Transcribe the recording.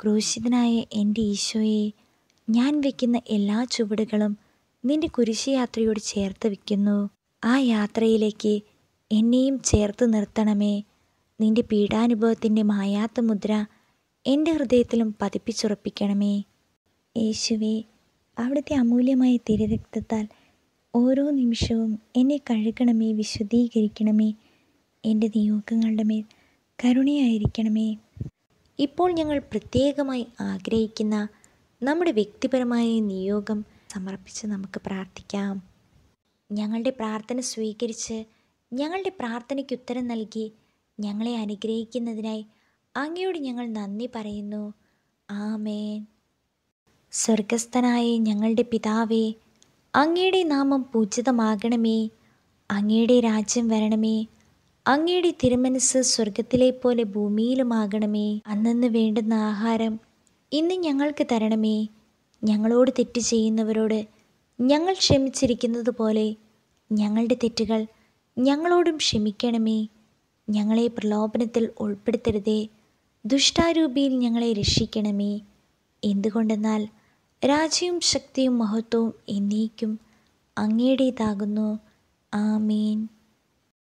ക്രൂശിതനായ എൻ്റെ ഈശോയെ ഞാൻ വയ്ക്കുന്ന എല്ലാ ചുവടുകളും നിന്റെ കുരിശയാത്രയോട് ചേർത്ത് വയ്ക്കുന്നു ആ യാത്രയിലേക്ക് എന്നെയും ചേർത്ത് നിർത്തണമേ നിന്റെ പീഡാനുഭവത്തിൻ്റെ മായാത്ത മുദ്ര എൻ്റെ ഹൃദയത്തിലും പതിപ്പിച്ചുറപ്പിക്കണമേ യേശുവെ അവിടുത്തെ അമൂല്യമായ തിരരക്തത്താൽ ഓരോ നിമിഷവും എന്നെ കഴുകണമേ വിശുദ്ധീകരിക്കണമേ എൻ്റെ നിയോഗങ്ങളുടെ മേൽ കരുണയായിരിക്കണമേ ഇപ്പോൾ ഞങ്ങൾ പ്രത്യേകമായി ആഗ്രഹിക്കുന്ന നമ്മുടെ വ്യക്തിപരമായ നിയോഗം സമർപ്പിച്ച് നമുക്ക് പ്രാർത്ഥിക്കാം ഞങ്ങളുടെ പ്രാർത്ഥന സ്വീകരിച്ച് ഞങ്ങളുടെ പ്രാർത്ഥനയ്ക്ക് ഉത്തരം നൽകി ഞങ്ങളെ അനുഗ്രഹിക്കുന്നതിനായി അങ്ങയോട് ഞങ്ങൾ നന്ദി പറയുന്നു ആമേൻ സ്വർഗസ്ഥനായ ഞങ്ങളുടെ പിതാവേ അങ്ങയുടെ നാമം പൂജിതമാകണമേ അങ്ങയുടെ രാജ്യം വരണമേ അങ്ങയുടെ തിരുമനസ് സ്വർഗത്തിലെ പോലെ ഭൂമിയിലുമാകണമേ അന്നു വേണ്ടുന്ന ആഹാരം ഇന്ന് ഞങ്ങൾക്ക് തരണമേ ഞങ്ങളോട് തെറ്റ് ചെയ്യുന്നവരോട് ഞങ്ങൾ ക്ഷമിച്ചിരിക്കുന്നത് പോലെ ഞങ്ങളുടെ തെറ്റുകൾ ഞങ്ങളോടും ക്ഷമിക്കണമേ ഞങ്ങളെ പ്രലോഭനത്തിൽ ഉൾപ്പെടുത്തരുതേ ദുഷ്ടാരൂപിയിൽ ഞങ്ങളെ രക്ഷിക്കണമേ എന്തുകൊണ്ടെന്നാൽ രാജ്യവും ശക്തിയും മഹത്വവും എന്നേക്കും അങ്ങയുടേതാകുന്നു ആമീൻ